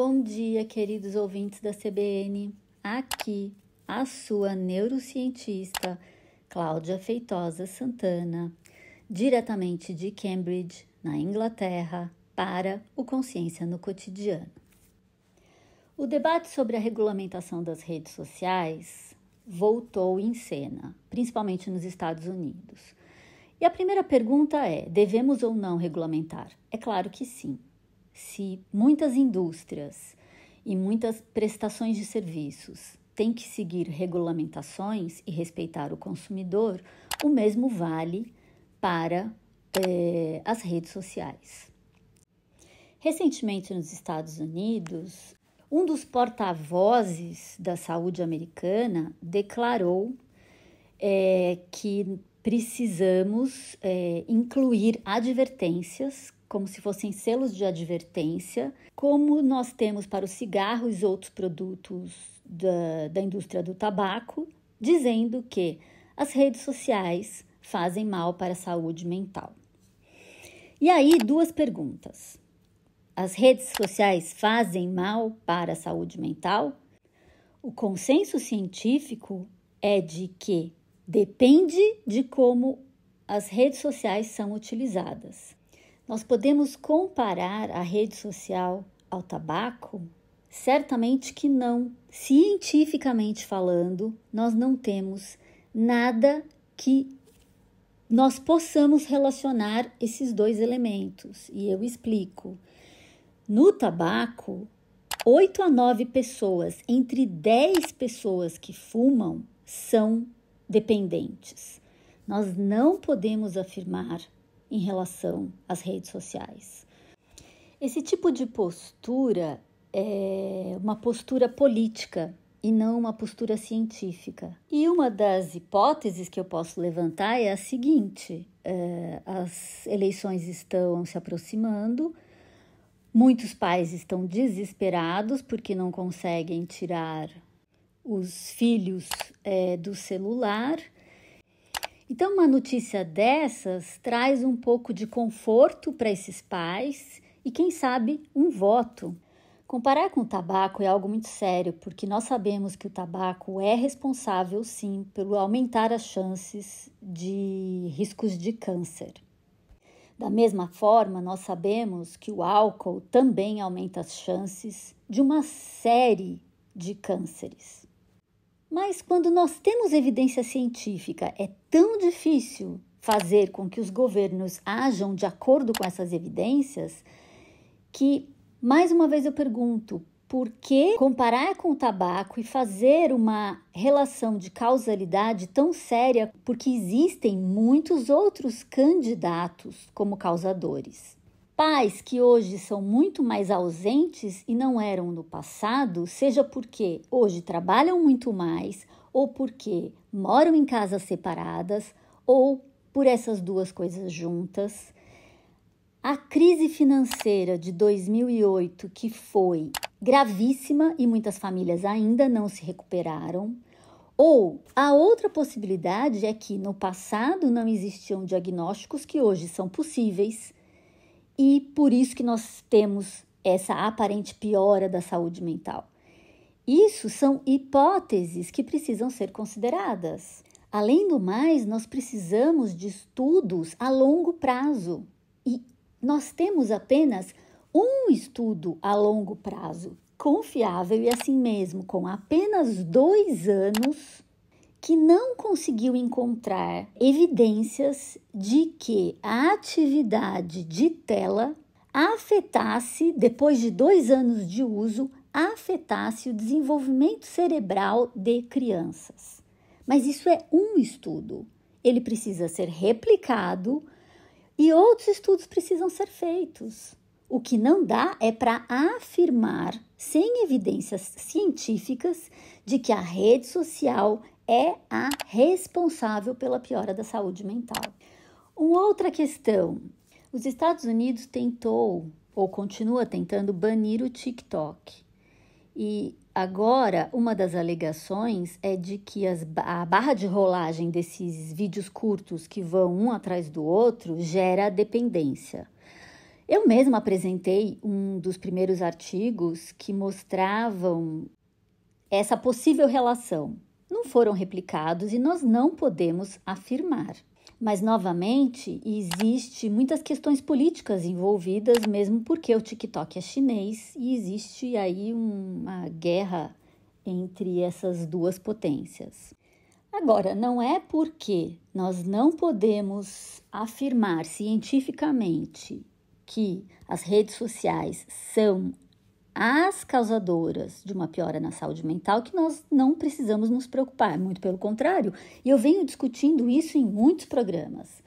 Bom dia, queridos ouvintes da CBN. Aqui, a sua neurocientista Cláudia Feitosa Santana, diretamente de Cambridge, na Inglaterra, para o Consciência no Cotidiano. O debate sobre a regulamentação das redes sociais voltou em cena, principalmente nos Estados Unidos. E a primeira pergunta é: devemos ou não regulamentar? É claro que sim se muitas indústrias e muitas prestações de serviços têm que seguir regulamentações e respeitar o consumidor, o mesmo vale para eh, as redes sociais. Recentemente, nos Estados Unidos, um dos porta-vozes da saúde americana declarou eh, que precisamos eh, incluir advertências como se fossem selos de advertência, como nós temos para o cigarro e outros produtos da, da indústria do tabaco, dizendo que as redes sociais fazem mal para a saúde mental. E aí, duas perguntas. As redes sociais fazem mal para a saúde mental? O consenso científico é de que depende de como as redes sociais são utilizadas. Nós podemos comparar a rede social ao tabaco? Certamente que não. Cientificamente falando, nós não temos nada que nós possamos relacionar esses dois elementos. E eu explico. No tabaco, 8 a 9 pessoas, entre 10 pessoas que fumam, são dependentes. Nós não podemos afirmar em relação às redes sociais. Esse tipo de postura é uma postura política e não uma postura científica. E uma das hipóteses que eu posso levantar é a seguinte: é, as eleições estão se aproximando, muitos pais estão desesperados porque não conseguem tirar os filhos é, do celular. Então, uma notícia dessas traz um pouco de conforto para esses pais e, quem sabe, um voto. Comparar com o tabaco é algo muito sério, porque nós sabemos que o tabaco é responsável, sim, pelo aumentar as chances de riscos de câncer. Da mesma forma, nós sabemos que o álcool também aumenta as chances de uma série de cânceres. Mas quando nós temos evidência científica, é tão difícil fazer com que os governos ajam de acordo com essas evidências que, mais uma vez, eu pergunto. Por que comparar com o tabaco e fazer uma relação de causalidade tão séria? Porque existem muitos outros candidatos como causadores. Pais que hoje são muito mais ausentes e não eram no passado, seja porque hoje trabalham muito mais, ou porque moram em casas separadas, ou por essas duas coisas juntas. A crise financeira de 2008, que foi gravíssima e muitas famílias ainda não se recuperaram. Ou a outra possibilidade é que no passado não existiam diagnósticos que hoje são possíveis e por isso que nós temos essa aparente piora da saúde mental. Isso são hipóteses que precisam ser consideradas. Além do mais, nós precisamos de estudos a longo prazo e nós temos apenas um estudo a longo prazo confiável e assim mesmo, com apenas dois anos que não conseguiu encontrar evidências de que a atividade de tela afetasse, depois de dois anos de uso, afetasse o desenvolvimento cerebral de crianças. Mas isso é um estudo. Ele precisa ser replicado e outros estudos precisam ser feitos. O que não dá é para afirmar, sem evidências científicas, de que a rede social é a responsável pela piora da saúde mental. Uma outra questão: os Estados Unidos tentou ou continua tentando banir o TikTok. E agora, uma das alegações é de que as, a barra de rolagem desses vídeos curtos que vão um atrás do outro gera dependência. Eu mesma apresentei um dos primeiros artigos que mostravam essa possível relação não foram replicados e nós não podemos afirmar. Mas, novamente, existe muitas questões políticas envolvidas, mesmo porque o TikTok é chinês e existe aí uma guerra entre essas duas potências. Agora, não é porque nós não podemos afirmar cientificamente que as redes sociais são as causadoras de uma piora na saúde mental que nós não precisamos nos preocupar, muito pelo contrário. E eu venho discutindo isso em muitos programas.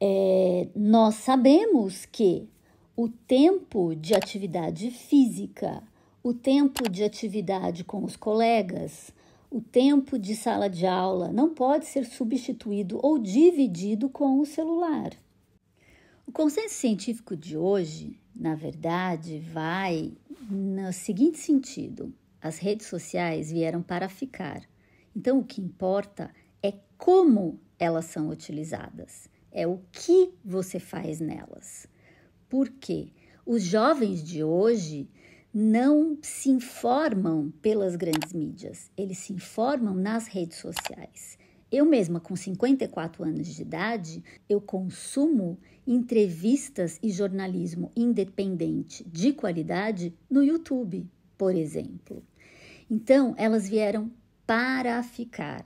É, nós sabemos que o tempo de atividade física, o tempo de atividade com os colegas, o tempo de sala de aula não pode ser substituído ou dividido com o celular. O consenso científico de hoje, na verdade, vai no seguinte sentido: as redes sociais vieram para ficar. Então, o que importa é como elas são utilizadas, é o que você faz nelas. Por quê? Os jovens de hoje não se informam pelas grandes mídias, eles se informam nas redes sociais. Eu mesma, com 54 anos de idade, eu consumo entrevistas e jornalismo independente de qualidade no YouTube, por exemplo. Então, elas vieram para ficar.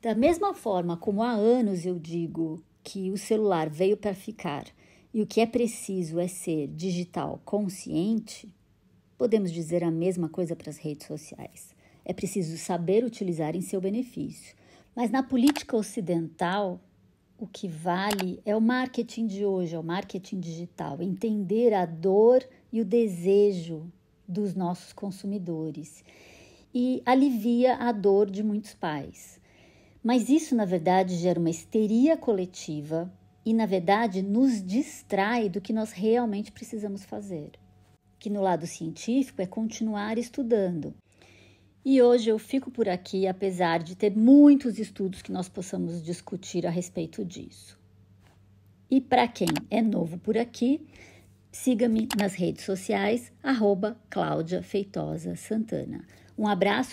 Da mesma forma como há anos eu digo que o celular veio para ficar e o que é preciso é ser digital consciente, podemos dizer a mesma coisa para as redes sociais. É preciso saber utilizar em seu benefício mas na política ocidental, o que vale é o marketing de hoje, é o marketing digital, entender a dor e o desejo dos nossos consumidores e alivia a dor de muitos pais. Mas isso, na verdade, gera uma histeria coletiva e, na verdade, nos distrai do que nós realmente precisamos fazer. Que no lado científico é continuar estudando, e hoje eu fico por aqui, apesar de ter muitos estudos que nós possamos discutir a respeito disso. E para quem é novo por aqui, siga-me nas redes sociais, arroba Cláudia Feitosa Santana. Um abraço.